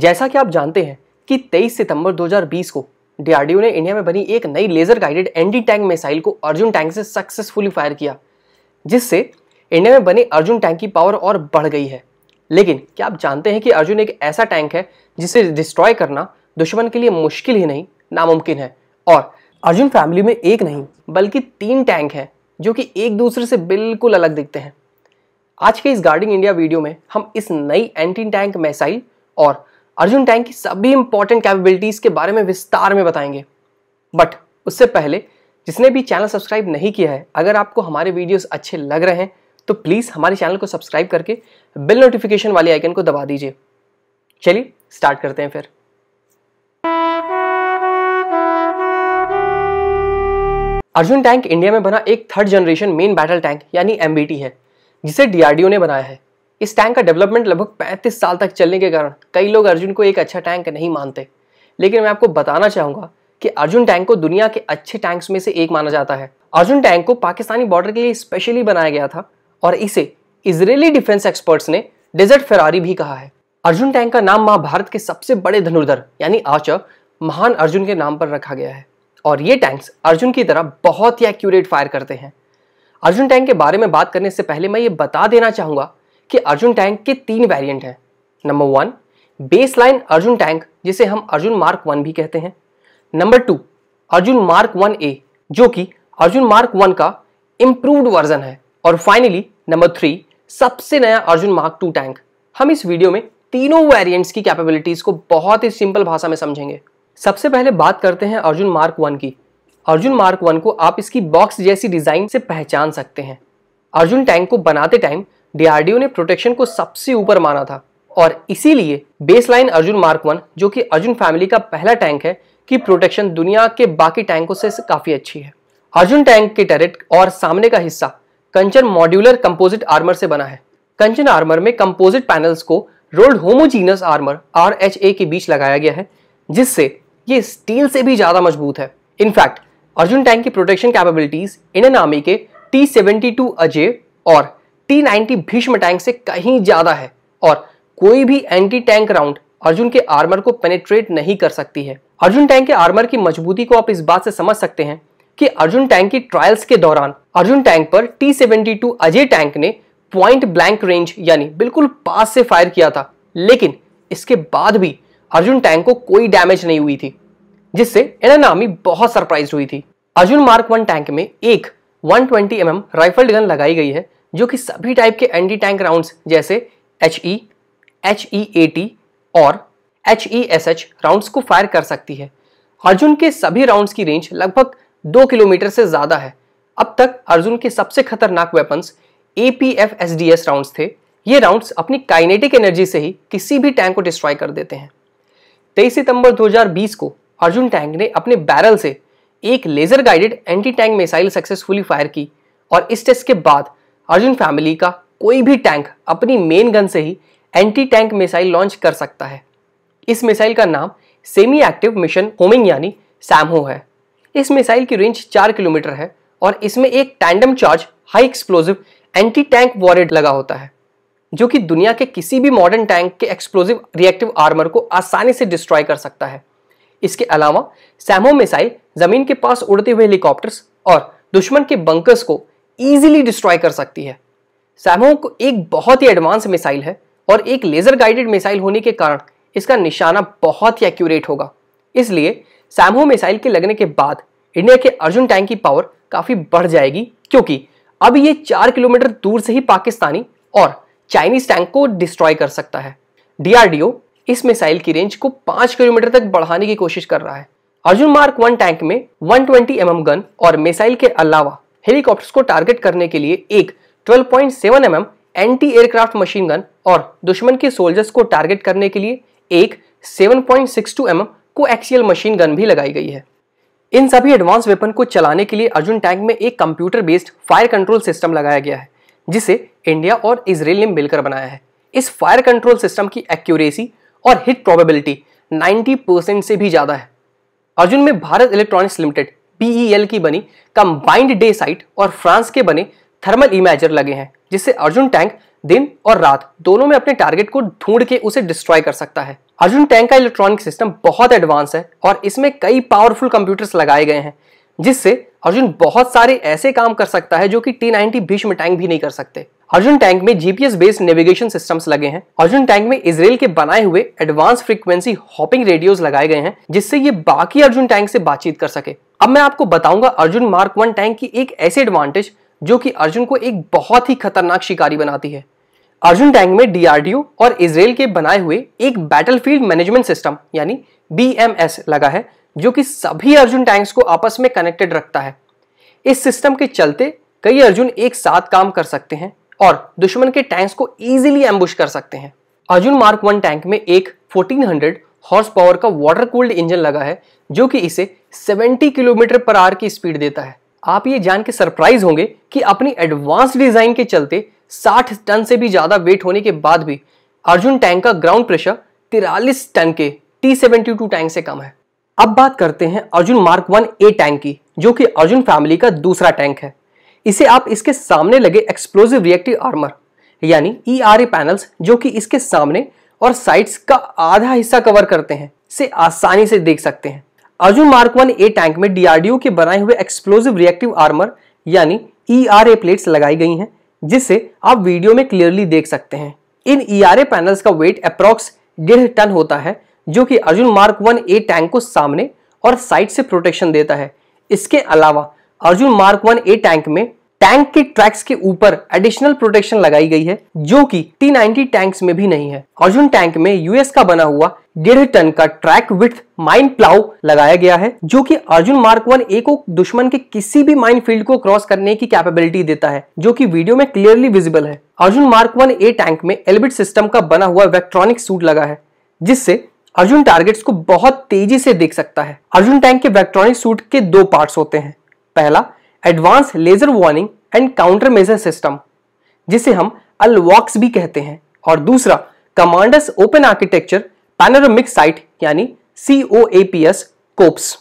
जैसा कि आप जानते हैं कि 23 सितंबर 2020 को डीआरडीओ ने इंडिया में बनी एक नई laser guided anti tank missile को अर्जुन टैंक से सक्सेसफुली फायर किया जिससे इंडिया में बने अर्जुन टैंक की पावर और बढ़ गई है लेकिन क्या आप जानते हैं कि अर्जुन एक ऐसा टैंक है जिसे डिस्ट्रॉय करना दुश्मन के लिए मुश्किल ही नहीं नामुमकिन है और अर्जुन फैमिली में एक नहीं बल्कि तीन टैंक हैं जो कि एक दूसरे से बिल्कुल अलग दिखते हैं आज के इस गार्डिंग इंडिया वीडियो में हम इस नई एंटी टैंक मिसाइल और अर्जुन टैंक की सभी इंपॉर्टेंट कैपेबिलिटीज़ के बारे में विस्तार में बताएंगे बट उससे पहले जिसने भी चैनल सब्सक्राइब नहीं किया है अगर आपको हमारे वीडियोस अच्छे लग रहे हैं तो प्लीज़ हमारे चैनल को सब्सक्राइब करके बिल नोटिफिकेशन वाले आइकन को दबा दीजिए चलिए स्टार्ट करते हैं फिर अर्जुन टैंक इंडिया में बना एक third generation main battle tank यानी एम है जिसे डीआरडीओ ने बनाया है इस टैंक का डेवलपमेंट लगभग 35 साल तक चलने के कारण कई लोग अर्जुन को एक अच्छा टैंक नहीं मानते लेकिन मैं आपको बताना चाहूंगा कि अर्जुन टैंक को दुनिया के अच्छे टैंक्स में से एक माना जाता है अर्जुन टैंक को पाकिस्तानी बॉर्डर के लिए स्पेशली बनाया गया था और इसे इसराइली डिफेंस एक्सपर्ट्स ने डेजर्ट फेरारी भी कहा है अर्जुन टैंक का नाम महाभारत के सबसे बड़े धनुर्धर यानी आचर महान अर्जुन के नाम पर रखा गया है और ये टैंक्स अर्जुन की तरह बहुत ही एक्यूरेट फायर करते हैं अर्जुन टैंक के बारे में बात करने से पहले मैं ये बता देना चाहूंगा कि अर्जुन टैंक के तीन वेरिएंट हैं number one baseline Arjun tank जिसे हम अर्जुन मार्क वन भी कहते हैं number two Arjun mark one A जो कि अर्जुन मार्क वन का इम्प्रूव्ड वर्जन है और फाइनली नंबर थ्री सबसे नया अर्जुन मार्क टू टैंक हम इस वीडियो में तीनों वेरियंट्स की कैपेबिलिटीज़ को बहुत ही सिंपल भाषा में समझेंगे सबसे पहले बात करते हैं अर्जुन मार्क वन की अर्जुन मार्क वन को आप इसकी बॉक्स जैसी डिज़ाइन से पहचान सकते हैं अर्जुन टैंक को बनाते टाइम डीआरडीओ ने प्रोटेक्शन को सबसे ऊपर माना था और इसीलिए बेसलाइन अर्जुन मार्क वन जो कि अर्जुन फैमिली का पहला टैंक है की प्रोटेक्शन दुनिया के बाकी टैंकों से काफी अच्छी है अर्जुन टैंक के टेरेट और सामने का हिस्सा कंचन मॉड्यूलर कंपोजिट आर्मर से बना है कंचन आर्मर में कंपोजिट पैनल्स को rolled homogeneous armour R H A के बीच लगाया गया है जिससे ये स्टील से भी ज़्यादा मजबूत है इनफैक्ट अर्जुन टैंक की प्रोटेक्शन कैपेबिलिटीज इंडियन आर्मी के टी सेवेंटी टू अजय और टी नाइनटी भीष्म टैंक से कहीं ज्यादा है और कोई भी एंटी टैंक राउंड अर्जुन के आर्मर को पेनेट्रेट नहीं कर सकती है अर्जुन टैंक के आर्मर की मजबूती को आप इस बात से समझ सकते हैं कि अर्जुन टैंक की ट्रायल्स के दौरान अर्जुन टैंक पर T seventy two Ajay tank ने पॉइंट ब्लैंक रेंज यानी बिल्कुल पास से फायर किया था लेकिन इसके बाद भी अर्जुन टैंक को कोई डैमेज नहीं हुई थी जिससे एनन आर्मी बहुत सरप्राइज हुई थी अर्जुन मार्क वन टैंक में एक 120 एम mm राइफल गन लगाई गई है जो कि सभी टाइप के एंटी टैंक राउंड्स जैसे H E H E A T और H E S H rounds को फायर कर सकती है अर्जुन के सभी राउंड्स की रेंज लगभग दो किलोमीटर से ज़्यादा है अब तक अर्जुन के सबसे खतरनाक weapons A P F S D S rounds थे ये राउंड्स अपनी काइनेटिक एनर्जी से ही किसी भी टैंक को डिस्ट्रॉय कर देते हैं तेईस सितंबर 2020 को अर्जुन टैंक ने अपने बैरल से एक laser guided anti tank missile successfully fire की और इस टेस्ट के बाद अर्जुन फैमिली का कोई भी टैंक अपनी मेन गन से ही एंटी टैंक मिसाइल लॉन्च कर सकता है इस मिसाइल का नाम सेमी एक्टिव मिशन होमिंग यानी सैमहो है इस मिसाइल की रेंज चार किलोमीटर है और इसमें एक tandem charge high explosive anti tank warhead लगा होता है जो कि दुनिया के किसी भी मॉडर्न टैंक के एक्सप्लोजिव रिएक्टिव आर्मर को आसानी से डिस्ट्रॉय कर सकता है इसके अलावा सैमो मिसाइल जमीन के पास उड़ते हुए हेलीकॉप्टर्स और दुश्मन के बंकर्स को इजीली डिस्ट्रॉय कर सकती है सैमोंग एक बहुत ही एडवांस मिसाइल है और एक लेज़र गाइडेड मिसाइल होने के कारण इसका निशाना बहुत ही एक्यूरेट होगा इसलिए सैमो मिसाइल के लगने के बाद इंडिया के अर्जुन टैंक की पावर काफ़ी बढ़ जाएगी क्योंकि अब ये चार किलोमीटर दूर से ही पाकिस्तानी और चाइनीज टैंक को डिस्ट्रॉय कर सकता है डीआरडीओ इस मिसाइल की रेंज को पांच किलोमीटर तक बढ़ाने की कोशिश कर रहा है अर्जुन मार्क वन टैंक में 120 ट्वेंटी mm गन और मिसाइल के अलावा हेलीकॉप्टर्स को टारगेट करने के लिए एक 12.7 point mm anti aircraft machine gun और दुश्मन के सोल्जर्स को टारगेट करने के लिए एक 7.62 point mm coaxial machine gun भी लगाई गई है इन सभी एडवांस वेपन को चलाने के लिए अर्जुन टैंक में एक computer based fire control system लगाया गया है जिसे इंडिया और इसराइल ने मिलकर बनाया है इस फायर कंट्रोल सिस्टम की एक्यूरेसी और हिट प्रोबेबिलिटी 90 परसेंट से भी ज़्यादा है अर्जुन में Bharat electronics limited P E L e की बनी कंबाइंड डे साइट और फ्रांस के बने थर्मल इमेजर लगे हैं जिससे अर्जुन टैंक दिन और रात दोनों में अपने टारगेट को ढूंढ के उसे डिस्ट्रॉय कर सकता है अर्जुन टैंक का इलेक्ट्रॉनिक सिस्टम बहुत एडवांस है और इसमें कई पावरफुल कंप्यूटर्स लगाए गए हैं जिससे अर्जुन बहुत सारे ऐसे काम कर सकता है जो कि टी नाइनटी भीष्म टैंक भी नहीं कर सकते हॉर्जन टैंक में जीपीएस बेस्ड नेविगेशन सिस्टम्स लगे हैं हॉर्जन टैंक में इसराइल के बनाए हुए एडवांस फ्रीक्वेंसी हॉपिंग रेडियोज लगाए गए हैं जिससे ये बाकी अर्जुन टैंक से बातचीत कर सके अब मैं आपको बताऊंगा अर्जुन मार्क वन टैंक की एक ऐसी एडवांटेज जो कि अर्जुन को एक बहुत ही खतरनाक शिकारी बनाती है अर्जुन टैंक में डीआरडीओ और इसराइल के बनाए हुए एक बैटलफील्ड मैनेजमेंट सिस्टम यानी बीएमएस लगा है जो कि सभी अर्जुन टैंक्स को आपस में कनेक्टेड रखता है इस सिस्टम के चलते कई अर्जुन एक साथ काम कर सकते हैं और दुश्मन के टैंक्स को इजीली एम्बुश कर सकते हैं अर्जुन मार्क वन टैंक में एक 1400 हॉर्स पावर का वाटर कूल्ड इंजन लगा है जो कि इसे 70 किलोमीटर पर आवर की स्पीड देता है आप ये जान के सरप्राइज होंगे कि अपनी एडवांस डिजाइन के चलते 60 टन से भी ज्यादा वेट होने के बाद भी अर्जुन टैंक का ग्राउंड प्रेशर तिरालीस टन के टी सेवेंटी टैंक से कम है अब बात करते हैं Arjun mark one A tank की जो कि अर्जुन फैमिली का दूसरा टैंक है इसे आप इसके सामने लगे एक्सप्लोजिव रिएक्टिव आर्मर यानी ई आर ए पैनल्स जो कि इसके सामने और साइड्स का आधा हिस्सा कवर करते हैं से आसानी से देख सकते हैं Arjun mark one A tank में डीआरडीओ के बनाए हुए एक्सप्लोजिव रिएक्टिव आर्मर यानी ई आर ए प्लेट्स लगाई गई हैं जिसे आप वीडियो में क्लियरली देख सकते हैं इन ई आर ए पैनल्स का वेट अप्रॉक्स डेढ़ टन होता है जो कि Arjun mark one A tank को सामने और साइड से प्रोटेक्शन देता है इसके अलावा Arjun mark one A tank में टैंक के ट्रैक्स के ऊपर एडिशनल प्रोटेक्शन लगाई गई है जो कि नाइनटी टैंक्स में भी नहीं है अर्जुन टैंक में यूएस का बना हुआ डेढ़ टन का ट्रैक विथ माइन प्लाउ लगाया गया है जो कि अर्जुन मार्क वन ए को दुश्मन के किसी भी माइन फील्ड को क्रॉस करने की कैपेबिलिटी देता है जो कि वीडियो में क्लियरली विजिबल है Arjun mark one A tank में एलबिट सिस्टम का बना हुआ इलेक्ट्रॉनिक सूट लगा है जिससे अर्जुन टारगेट्स को बहुत तेजी से देख सकता है अर्जुन टैंक के इलेक्ट्रॉनिक सूट के दो पार्ट्स होते हैं पहला advance laser warning and counter measure system जिसे हम अलवॉक्स भी कहते हैं और दूसरा commanders open architecture panoramic sight यानी C O A P S COAPS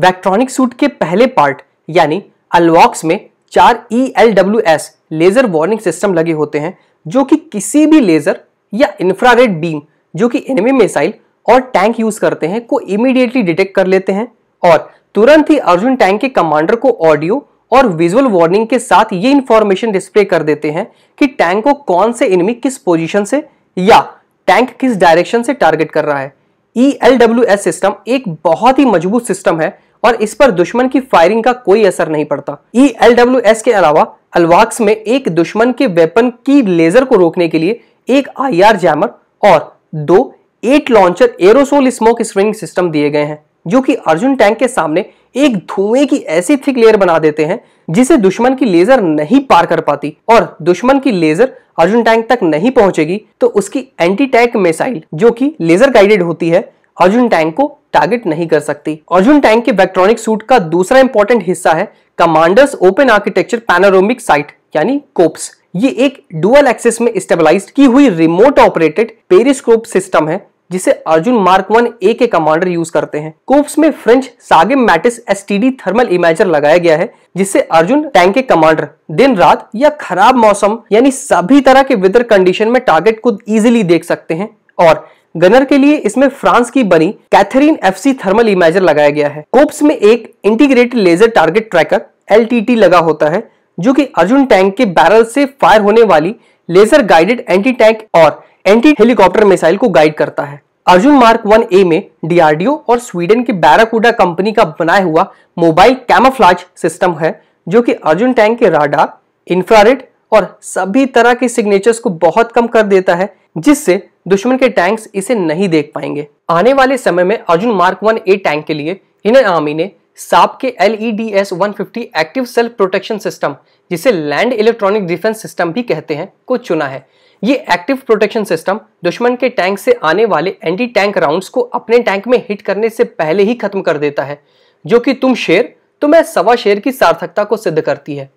electronic suite के पहले पार्ट यानी अलवॉक्स में चार E L W S laser warning system लगे होते हैं जो कि किसी भी लेजर या इंफ्रारेड बीम जो कि एनिमी मिसाइल और टैंक यूज करते हैं को इमीडिएटली डिटेक्ट कर लेते हैं और तुरंत ही अर्जुन टैंक के कमांडर को ऑडियो और विजुअल वार्निंग के साथ ये इंफॉर्मेशन डिस्प्ले कर देते हैं कि टैंक को कौन से इनमी किस पोजीशन से या टैंक किस डायरेक्शन से टारगेट कर रहा है ई e सिस्टम एक बहुत ही मजबूत सिस्टम है और इस पर दुश्मन की फायरिंग का कोई असर नहीं पड़ता ई e के अलावा अलवाक्स में एक दुश्मन के वेपन की लेजर को रोकने के लिए एक आई जैमर और दो eight launcher aerosol smoke spring system दिए गए हैं जो कि अर्जुन टैंक के सामने एक धुएं की ऐसी थिक लेयर बना देते हैं जिसे दुश्मन की लेजर नहीं पार कर पाती और दुश्मन की लेजर अर्जुन टैंक तक नहीं पहुंचेगी तो उसकी एंटी टैंक मिसाइल जो कि लेजर गाइडेड होती है अर्जुन टैंक को टारगेट नहीं कर सकती अर्जुन टैंक के इलेक्ट्रॉनिक सूट का दूसरा इंपॉर्टेंट हिस्सा है commanders open architecture panoramic sight यानी कोप्स ये एक डुअल एक्सेस में स्टेबलाइज की हुई रिमोट ऑपरेटेड पेरिस्कोप सिस्टम है जिसे अर्जुन मार्क वन ए के कमांडर यूज करते हैं कोप्स में French Sagem Matis STD thermal imager लगाया गया है जिससे अर्जुन टैंक के कमांडर दिन रात या खराब मौसम यानी सभी तरह के वेदर कंडीशन में टारगेट को इजिली देख सकते हैं और गनर के लिए इसमें फ्रांस की बनी कैथरीन एफसी थर्मल इमेजर लगाया गया है कोप्स में एक integrated laser target tracker L लगा होता है जो कि अर्जुन टैंक के बैरल से फायर होने वाली लेजर गाइडेड एंटी टैंक और एंटी हेलीकॉप्टर मिसाइल को गाइड करता है अर्जुन मार्क वन ए में डीआरडीओ और स्वीडन की बैराकूडा कंपनी का बनाया हुआ मोबाइल कैमोफ्लाज सिस्टम है जो कि अर्जुन टैंक के राडार इंफ्रारेड और सभी तरह के सिग्नेचर्स को बहुत कम कर देता है जिससे दुश्मन के टैंक्स इसे नहीं देख पाएंगे आने वाले समय में Arjun mark one A tank के लिए इन आर्मी ने साप के L E D S one fifty active self protection system जिसे लैंड इलेक्ट्रॉनिक डिफेंस सिस्टम भी कहते हैं को चुना है ये एक्टिव प्रोटेक्शन सिस्टम दुश्मन के टैंक से आने वाले एंटी टैंक राउंड्स को अपने टैंक में हिट करने से पहले ही खत्म कर देता है जो कि तुम शेर तो मैं सवा शेर की सार्थकता को सिद्ध करती है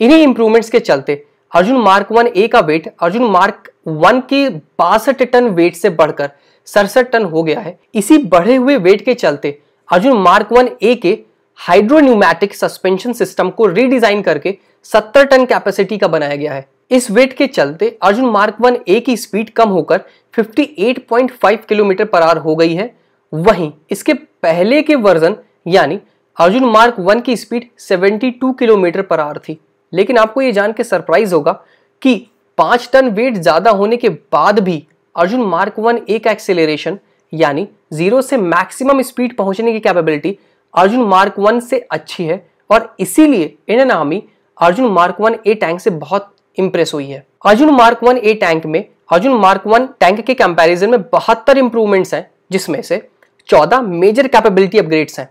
इन्हीं इंप्रूवमेंट्स के चलते अर्जुन मार्क वन ए का वेट अर्जुन मार्क वन के बासठ टन वेट से बढ़कर सड़सठ टन हो गया है इसी बढ़े हुए वेट के चलते अर्जुन मार्क वन ए के हाइड्रोन्यूमैटिक सस्पेंशन सिस्टम को रीडिजाइन करके 70 टन कैपेसिटी का बनाया गया है इस वेट के चलते अर्जुन मार्क वन ए की स्पीड कम होकर 58.5 किलोमीटर पर आर हो गई है वहीं इसके पहले के वर्जन यानी अर्जुन मार्क वन की स्पीड 72 किलोमीटर पर आर थी लेकिन आपको ये जान के सरप्राइज होगा कि पाँच टन वेट ज़्यादा होने के बाद भी अर्जुन मार्क वन ए का एक्सेलेशन यानी जीरो से मैक्सिमम स्पीड पहुंचने की कैपेबिलिटी अर्जुन मार्क वन से अच्छी है और इसीलिए Indian army Arjun mark one A tank से बहुत इंप्रेस हुई है Arjun mark one A tank में अर्जुन मार्क वन टैंक के कंपैरिजन में बहत्तर इंप्रूवमेंट्स हैं जिसमें से चौदह मेजर कैपेबिलिटी अपग्रेड्स हैं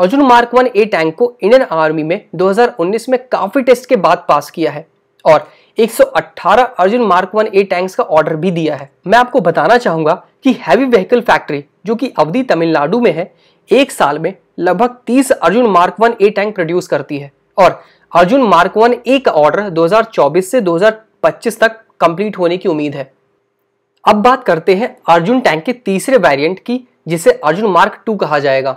Arjun mark one A tank को इंडियन आर्मी में 2019 में काफ़ी टेस्ट के बाद पास किया है और 118 Arjun mark one A tanks का ऑर्डर भी दिया है मैं आपको बताना चाहूंगा कि हैवी व्हीकल फैक्ट्री जो कि अवधि तमिलनाडु में है एक साल में लगभग 30 Arjun mark one A tank produce करती है और अर्जुन मार्क वन ए का ऑर्डर 2024 से 2025 तक कंप्लीट होने की उम्मीद है अब बात करते हैं अर्जुन टैंक के तीसरे वेरिएंट की जिसे अर्जुन मार्क टू कहा जाएगा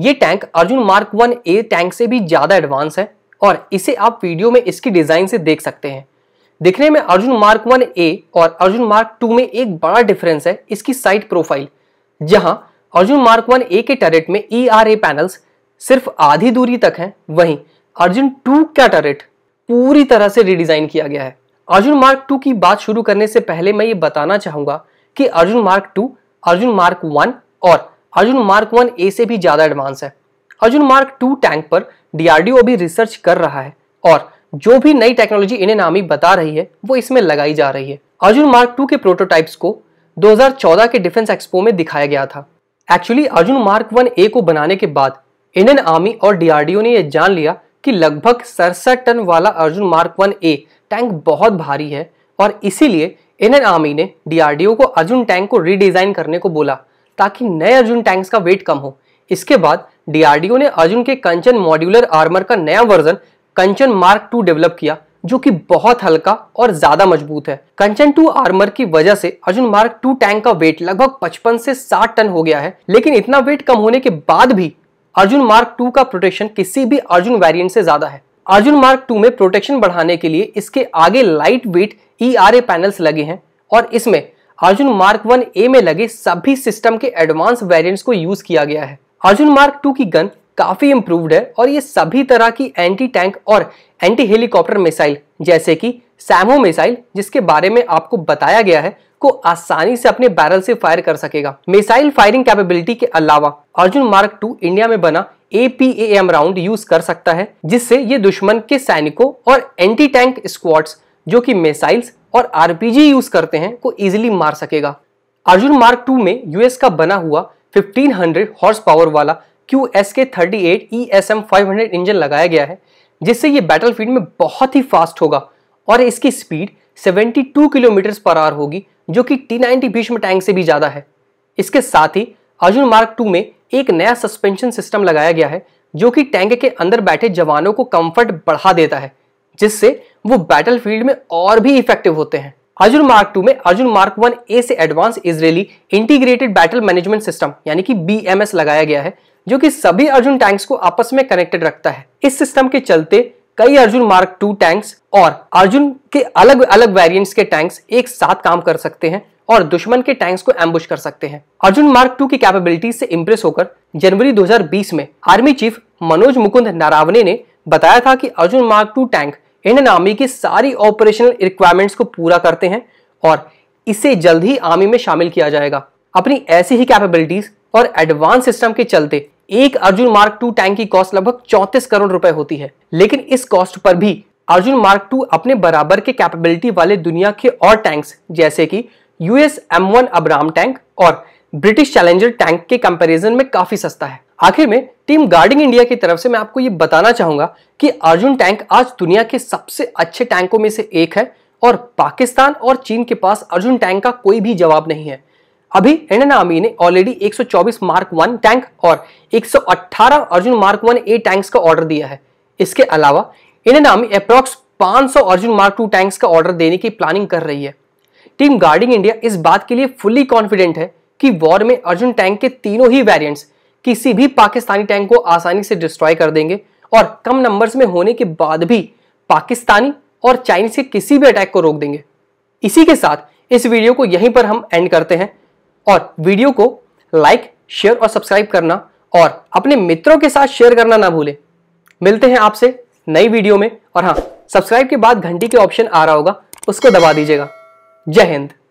ये tank Arjun mark one A tank से भी ज़्यादा एडवांस है और इसे आप वीडियो में इसकी डिज़ाइन से देख सकते हैं दिखने में अर्जुन मार्क वन ए और अर्जुन मार्क टू में एक बड़ा डिफरेंस है इसकी साइट प्रोफाइल जहां अर्जुन मार्क वन ए के टरेट में ई आर ए पैनल्स सिर्फ आधी दूरी तक हैं वहीं अर्जुन टू का टरेट पूरी तरह से रिडिजाइन किया गया है अर्जुन मार्क टू की बात शुरू करने से पहले मैं ये बताना चाहूंगा कि Arjun mark two Arjun mark one और अर्जुन मार्क वन ए से भी ज़्यादा एडवांस है अर्जुन मार्क टू टैंक पर डीआरडीओ भी रिसर्च कर रहा है और जो भी नई टेक्नोलॉजी इन्हें नामी बता रही है वो इसमें लगाई जा रही है अर्जुन मार्क टू के प्रोटोटाइप्स को 2014 के डिफेंस एक्सपो में दिखाया गया था actually Arjun mark one A को बनाने के बाद इंडियन आर्मी और डीआरडीओ ने यह जान लिया कि लगभग सड़सठ टन वाला Arjun mark one A tank बहुत भारी है और इसीलिए इंडियन आर्मी ने डीआरडीओ को अर्जुन टैंक को रीडिजाइन करने को बोला ताकि नए अर्जुन टैंक्स का वेट कम हो इसके बाद डीआरडीओ ने अर्जुन के कंचन मॉड्यूलर आर्मर का नया version Kanchan mark two develop किया जो कि बहुत हल्का और ज्यादा मजबूत है कंचन टू आर्मर की वजह से अर्जुन मार्क टू टैंक का वेट लगभग 55 से 60 टन हो गया है लेकिन इतना वेट कम होने के बाद भी अर्जुन मार्क टू का प्रोटेक्शन किसी भी अर्जुन वेरिएंट से ज्यादा है अर्जुन मार्क टू में प्रोटेक्शन बढ़ाने के लिए इसके आगे लाइट वेट ई पैनल्स लगे हैं और इसमें अर्जुन मार्क वन ए में लगे सभी सिस्टम के एडवांस वेरियंट को यूज किया गया है अर्जुन मार्क टू की गन काफी इंप्रूव्ड है और ये सभी तरह की एंटी टैंक और एंटी हेलीकॉप्टर मिसाइल जैसे कि सैमो मिसाइल जिसके बारे में आपको बताया गया है को आसानी से अपने बैरल से फायर कर सकेगा मिसाइल फायरिंग कैपेबिलिटी के अलावा अर्जुन मार्क टू इंडिया में बना एपीएम राउंड यूज कर सकता है जिससे ये दुश्मन के सैनिकों और एंटी टैंक स्क्वाड्स जो कि मिसाइल्स और आरपीजी यूज करते हैं को इजिली मार सकेगा अर्जुन मार्क टू में यूएस का बना हुआ 1500 हंड्रेड हॉर्स पावर वाला Q S K thirty eight E S M five hundred engine लगाया गया है जिससे ये बैटलफील्ड में बहुत ही फास्ट होगा और इसकी speed seventy two kilometre per hour होगी जो कि टी नाइनटी भीष्म टैंक से भी ज़्यादा है इसके साथ ही अर्जुन मार्क टू में एक नया सस्पेंशन सिस्टम लगाया गया है जो कि टैंक के अंदर बैठे जवानों को कंफर्ट बढ़ा देता है जिससे वो बैटलफील्ड में और भी इफेक्टिव होते हैं अर्जुन मार्क टू में अर्जुन मार्क वन ए से advance Israeli integrated battle management system यानी कि बी लगाया गया है जो कि सभी अर्जुन टैंक्स को आपस में कनेक्टेड रखता है इस सिस्टम के चलते कई अर्जुन मार्क टू टैंक्स और अर्जुन के अलग अलग वेरिएंट्स के टैंक्स एक साथ काम कर सकते हैं और दुश्मन के टैंक्स को एम्बुश कर सकते हैं अर्जुन मार्क टू की कैपेबिलिटी से इम्प्रेस होकर जनवरी 2020 में आर्मी चीफ मनोज मुकुंद नारावने ने बताया था कि Arjun mark two tank Indian army की सारी ऑपरेशनल रिक्वायरमेंट्स को पूरा करते हैं और इसे जल्द ही आर्मी में शामिल किया जाएगा अपनी ऐसी ही कैपेबिलिटीज और एडवांस सिस्टम के चलते एक अर्जुन मार्क टू टैंक की कॉस्ट लगभग चौतीस करोड़ रुपए होती है लेकिन इस कॉस्ट पर भी अर्जुन मार्क टू अपने बराबर के कैपेबिलिटी वाले दुनिया के और टैंक्स जैसे कि US M one Abrams tank और ब्रिटिश चैलेंजर टैंक के कंपैरिजन में काफी सस्ता है आखिर में टीम गार्डिंग इंडिया की तरफ से मैं आपको ये बताना चाहूंगा कि अर्जुन टैंक आज दुनिया के सबसे अच्छे टैंकों में से एक है और पाकिस्तान और चीन के पास अर्जुन टैंक का कोई भी जवाब नहीं है अभी इंडियन आर्मी ने ऑलरेडी 124 मार्क वन टैंक और 118 Arjun mark one A tanks का ऑर्डर दिया है इसके अलावा Indian army approx 500 Arjun mark two tanks का ऑर्डर देने की प्लानिंग कर रही है टीम गार्डिंग इंडिया इस बात के लिए फुल्ली कॉन्फिडेंट है कि वॉर में अर्जुन टैंक के तीनों ही वेरियंट्स किसी भी पाकिस्तानी टैंक को आसानी से डिस्ट्रॉय कर देंगे और कम नंबर्स में होने के बाद भी पाकिस्तानी और चाइनीज के किसी भी अटैक को रोक देंगे इसी के साथ इस वीडियो को यहीं पर हम एंड करते हैं और वीडियो को लाइक शेयर और सब्सक्राइब करना और अपने मित्रों के साथ शेयर करना ना भूलें मिलते हैं आपसे नई वीडियो में और हाँ सब्सक्राइब के बाद घंटी के ऑप्शन आ रहा होगा उसको दबा दीजिएगा जय हिंद